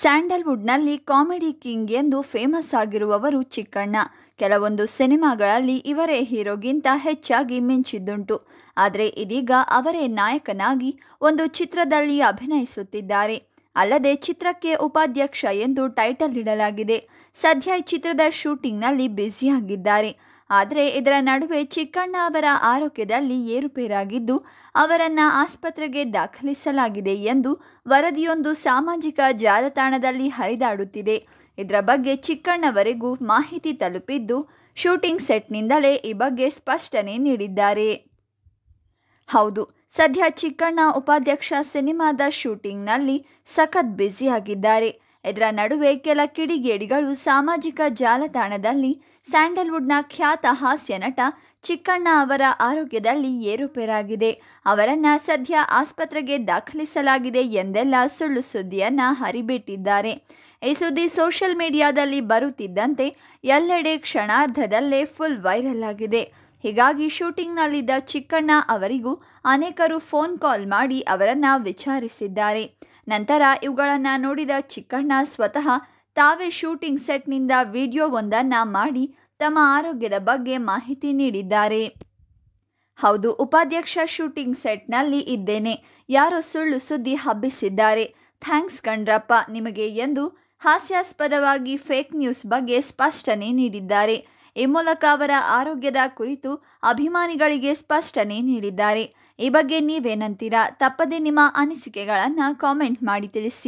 ಸ್ಯಾಂಡಲ್ವುಡ್ನಲ್ಲಿ comedy king ಎಂದು famous ಆಗಿರುವವರು ಚಿಕ್ಕಣ್ಣ ಕೆಲವೊಂದು ಸಿನಿಮಾಗಳಲ್ಲಿ ಇವರೇ ಹೀರೋಗಿಂತ ಹೆಚ್ಚಾಗಿ ಮಿಂಚಿದ್ದುಂಟು ಆದರೆ ಇದೀಗ ಅವರೇ ನಾಯಕನಾಗಿ ಒಂದು ಚಿತ್ರದಲ್ಲಿ ಅಭಿನಯಿಸುತ್ತಿದ್ದಾರೆ ಅಲ್ಲದೆ ಚಿತ್ರಕ್ಕೆ ಉಪಾಧ್ಯಕ್ಷ ಎಂದು ಟೈಟಲ್ ಇಡಲಾಗಿದೆ ಸದ್ಯ ಈ ಚಿತ್ರದ ಶೂಟಿಂಗ್ನಲ್ಲಿ ಬ್ಯುಸಿಯಾಗಿದ್ದಾರೆ ಆದರೆ ಇದರ ನಡುವೆ ಚಿಕ್ಕಣ್ಣ ಅವರ ಆರೋಗ್ಯದಲ್ಲಿ ಏರುಪೇರಾಗಿದ್ದು ಅವರನ್ನು ಆಸ್ಪತ್ರೆಗೆ ದಾಖಲಿಸಲಾಗಿದೆ ಎಂದು ವರದಿಯೊಂದು ಸಾಮಾಜಿಕ ಜಾಲತಾಣದಲ್ಲಿ ಹರಿದಾಡುತ್ತಿದೆ ಇದರ ಬಗ್ಗೆ ಚಿಕ್ಕಣ್ಣವರೆಗೂ ಮಾಹಿತಿ ತಲುಪಿದ್ದು ಶೂಟಿಂಗ್ ಸೆಟ್ನಿಂದಲೇ ಈ ಬಗ್ಗೆ ಸ್ಪಷ್ಟನೆ ನೀಡಿದ್ದಾರೆ ಹೌದು ಸದ್ಯ ಚಿಕ್ಕಣ್ಣ ಉಪಾಧ್ಯಕ್ಷ ಸಿನಿಮಾದ ಶೂಟಿಂಗ್ನಲ್ಲಿ ಸಖತ್ ಬ್ಯುಸಿಯಾಗಿದ್ದಾರೆ ಇದರ ನಡುವೆ ಕೆಲ ಕಿಡಿಗೇಡಿಗಳು ಸಾಮಾಜಿಕ ಜಾಲತಾಣದಲ್ಲಿ ಸ್ಯಾಂಡಲ್ವುಡ್ನ ಖ್ಯಾತ ಹಾಸ್ಯ ನಟ ಚಿಕ್ಕಣ್ಣ ಅವರ ಆರೋಗ್ಯದಲ್ಲಿ ಏರುಪೇರಾಗಿದೆ ಅವರನ್ನ ಸದ್ಯ ಆಸ್ಪತ್ರೆಗೆ ದಾಖಲಿಸಲಾಗಿದೆ ಎಂದೆಲ್ಲ ಸುಳ್ಳು ಸುದ್ದಿಯನ್ನ ಹರಿಬಿಟ್ಟಿದ್ದಾರೆ ಈ ಸುದ್ದಿ ಸೋಷಿಯಲ್ ಮೀಡಿಯಾದಲ್ಲಿ ಬರುತ್ತಿದ್ದಂತೆ ಎಲ್ಲೆಡೆ ಕ್ಷಣಾರ್ಧದಲ್ಲೇ ಫುಲ್ ವೈರಲ್ ಆಗಿದೆ ಹೀಗಾಗಿ ಶೂಟಿಂಗ್ನಲ್ಲಿದ್ದ ಚಿಕ್ಕಣ್ಣ ಅವರಿಗೂ ಅನೇಕರು ಫೋನ್ ಕಾಲ್ ಮಾಡಿ ಅವರನ್ನ ವಿಚಾರಿಸಿದ್ದಾರೆ ನಂತರ ಇವುಗಳನ್ನು ನೋಡಿದ ಚಿಕ್ಕಣ್ಣ ಸ್ವತಃ ತಾವೇ ಶೂಟಿಂಗ್ ಸೆಟ್ನಿಂದ ವಿಡಿಯೋವೊಂದನ್ನು ಮಾಡಿ ತಮ್ಮ ಆರೋಗ್ಯದ ಬಗ್ಗೆ ಮಾಹಿತಿ ನೀಡಿದ್ದಾರೆ ಹೌದು ಉಪಾಧ್ಯಕ್ಷ ಶೂಟಿಂಗ್ ಸೆಟ್ನಲ್ಲಿ ಇದ್ದೇನೆ ಯಾರೋ ಸುಳ್ಳು ಸುದ್ದಿ ಹಬ್ಬಿಸಿದ್ದಾರೆ ಥ್ಯಾಂಕ್ಸ್ ಕಣ್ರಪ್ಪ ನಿಮಗೆ ಎಂದು ಹಾಸ್ಯಾಸ್ಪದವಾಗಿ ಫೇಕ್ ನ್ಯೂಸ್ ಬಗ್ಗೆ ಸ್ಪಷ್ಟನೆ ನೀಡಿದ್ದಾರೆ ಈ ಮೂಲಕ ಅವರ ಆರೋಗ್ಯದ ಕುರಿತು ಅಭಿಮಾನಿಗಳಿಗೆ ಸ್ಪಷ್ಟನೆ ನೀಡಿದ್ದಾರೆ ಈ ಬಗ್ಗೆ ನೀವೇನಂತೀರಾ ತಪ್ಪದೇ ನಿಮ್ಮ ಅನಿಸಿಕೆಗಳನ್ನು ಕಾಮೆಂಟ್ ಮಾಡಿ ತಿಳಿಸಿ